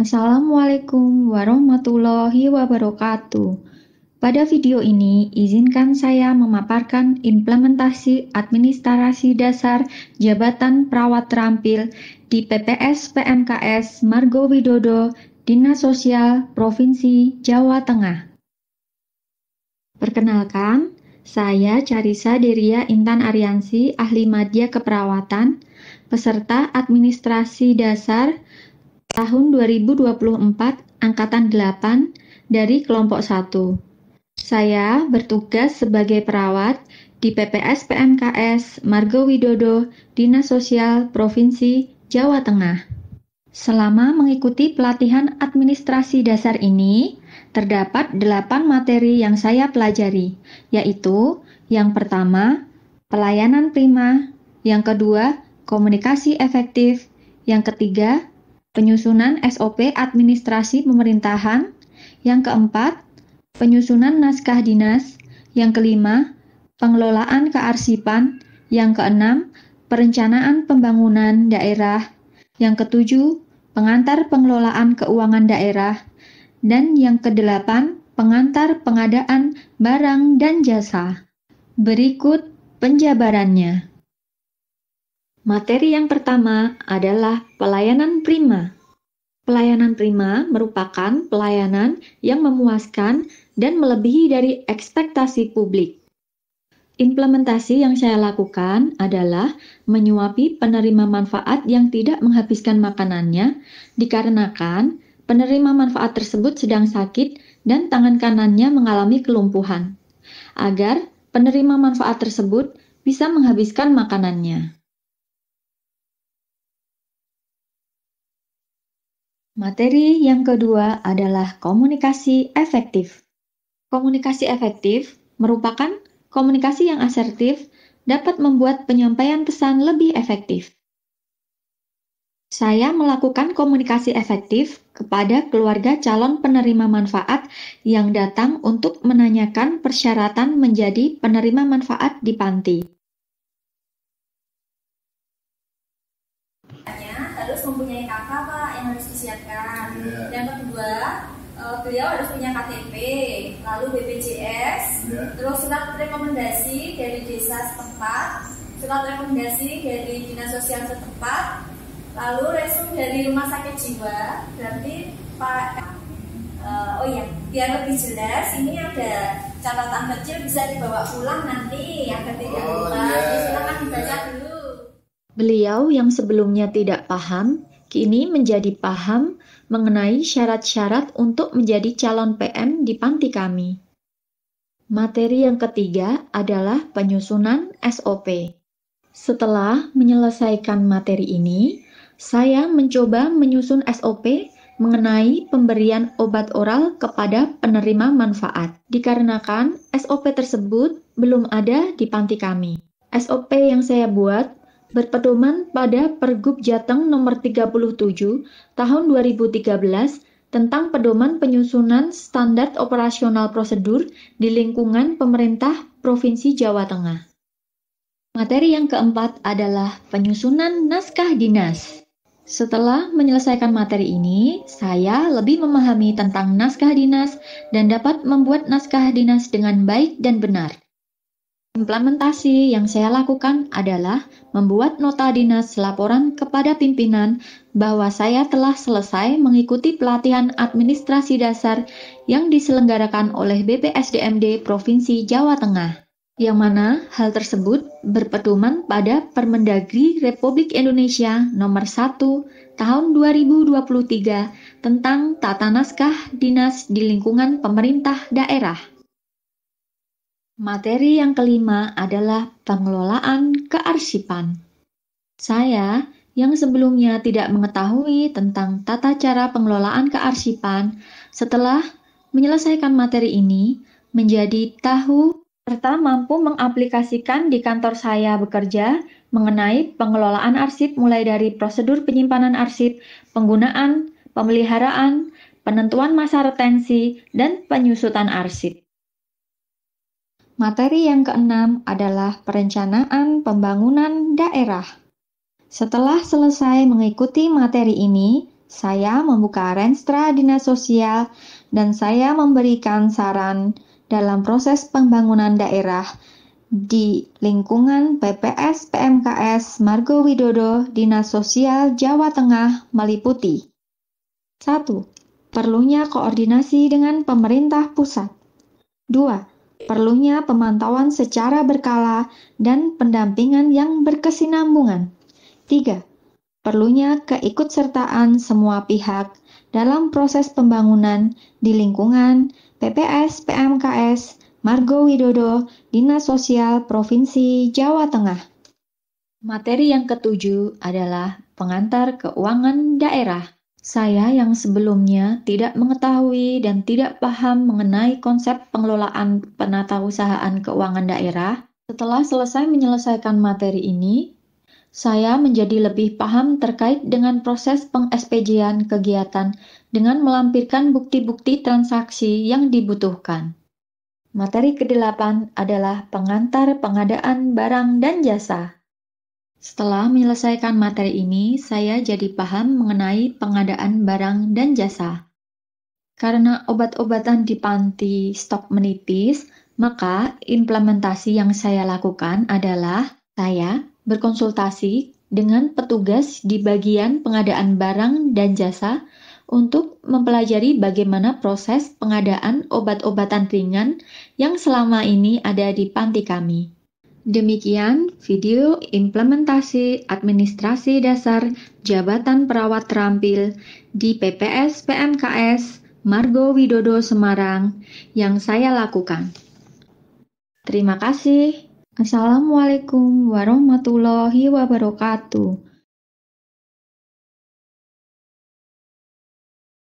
Assalamualaikum warahmatullahi wabarakatuh. Pada video ini, izinkan saya memaparkan implementasi administrasi dasar Jabatan Perawat Terampil di PPS PMKS Margo Widodo, Dinas Sosial Provinsi Jawa Tengah. Perkenalkan, saya Carisa Deria Intan Ariansi, ahli madya keperawatan, peserta administrasi dasar tahun 2024 angkatan 8 dari kelompok 1. Saya bertugas sebagai perawat di PPS PMKS Margo Widodo, Dinas Sosial Provinsi Jawa Tengah. Selama mengikuti pelatihan administrasi dasar ini, terdapat 8 materi yang saya pelajari, yaitu yang pertama, pelayanan prima, yang kedua, komunikasi efektif, yang ketiga, penyusunan SOP administrasi pemerintahan, yang keempat, penyusunan naskah dinas, yang kelima, pengelolaan kearsipan, yang keenam, perencanaan pembangunan daerah, yang ketujuh, pengantar pengelolaan keuangan daerah, dan yang kedelapan, pengantar pengadaan barang dan jasa. Berikut penjabarannya. Materi yang pertama adalah pelayanan prima. Pelayanan prima merupakan pelayanan yang memuaskan dan melebihi dari ekspektasi publik. Implementasi yang saya lakukan adalah menyuapi penerima manfaat yang tidak menghabiskan makanannya, dikarenakan penerima manfaat tersebut sedang sakit dan tangan kanannya mengalami kelumpuhan, agar penerima manfaat tersebut bisa menghabiskan makanannya. Materi yang kedua adalah komunikasi efektif. Komunikasi efektif merupakan komunikasi yang asertif dapat membuat penyampaian pesan lebih efektif. Saya melakukan komunikasi efektif kepada keluarga calon penerima manfaat yang datang untuk menanyakan persyaratan menjadi penerima manfaat di panti. harus mempunyai KK pak yang harus disiapkan. Yeah. Yang kedua uh, beliau harus punya KTP, lalu BPJS, yeah. terus surat rekomendasi dari desa setempat, surat rekomendasi dari dinas sosial setempat, lalu resume dari rumah sakit jiwa. Berarti pak uh, oh ya biar lebih jelas ini ada catatan kecil bisa dibawa pulang nanti yang ketiga oh, rumah. Yeah. Silakan dibaca dulu. Beliau yang sebelumnya tidak paham, kini menjadi paham mengenai syarat-syarat untuk menjadi calon PM di panti kami. Materi yang ketiga adalah penyusunan SOP. Setelah menyelesaikan materi ini, saya mencoba menyusun SOP mengenai pemberian obat oral kepada penerima manfaat, dikarenakan SOP tersebut belum ada di panti kami. SOP yang saya buat berpedoman pada Pergub Jateng Nomor 37 Tahun 2013 tentang pedoman penyusunan standar operasional prosedur di lingkungan pemerintah Provinsi Jawa Tengah. Materi yang keempat adalah penyusunan naskah dinas. Setelah menyelesaikan materi ini, saya lebih memahami tentang naskah dinas dan dapat membuat naskah dinas dengan baik dan benar. Implementasi yang saya lakukan adalah membuat nota dinas laporan kepada pimpinan bahwa saya telah selesai mengikuti pelatihan administrasi dasar yang diselenggarakan oleh BPSDMD Provinsi Jawa Tengah, yang mana hal tersebut berpedoman pada Permendagri Republik Indonesia Nomor 1 Tahun 2023 tentang tata naskah dinas di lingkungan pemerintah daerah. Materi yang kelima adalah pengelolaan kearsipan. Saya yang sebelumnya tidak mengetahui tentang tata cara pengelolaan kearsipan, setelah menyelesaikan materi ini menjadi tahu serta mampu mengaplikasikan di kantor saya bekerja mengenai pengelolaan arsip mulai dari prosedur penyimpanan arsip, penggunaan, pemeliharaan, penentuan masa retensi, dan penyusutan arsip. Materi yang keenam adalah perencanaan pembangunan daerah. Setelah selesai mengikuti materi ini, saya membuka Renstra Dinas Sosial dan saya memberikan saran dalam proses pembangunan daerah di lingkungan PPS PMKS Margo Widodo Dinas Sosial Jawa Tengah meliputi 1. Perlunya koordinasi dengan pemerintah pusat 2 perlunya pemantauan secara berkala dan pendampingan yang berkesinambungan. 3. Perlunya keikutsertaan semua pihak dalam proses pembangunan di lingkungan PPS PMKS Margo Widodo, Dinas Sosial Provinsi Jawa Tengah. Materi yang ketujuh adalah pengantar keuangan daerah. Saya yang sebelumnya tidak mengetahui dan tidak paham mengenai konsep pengelolaan penata usahaan keuangan daerah, setelah selesai menyelesaikan materi ini, saya menjadi lebih paham terkait dengan proses peng kegiatan dengan melampirkan bukti-bukti transaksi yang dibutuhkan. Materi ke-8 adalah pengantar pengadaan barang dan jasa. Setelah menyelesaikan materi ini, saya jadi paham mengenai pengadaan barang dan jasa. Karena obat-obatan di panti stok menipis, maka implementasi yang saya lakukan adalah saya berkonsultasi dengan petugas di bagian pengadaan barang dan jasa untuk mempelajari bagaimana proses pengadaan obat-obatan ringan yang selama ini ada di panti kami. Demikian video implementasi administrasi dasar Jabatan Perawat Terampil di PPS PMKS Margo Widodo Semarang yang saya lakukan. Terima kasih. Assalamualaikum warahmatullahi wabarakatuh.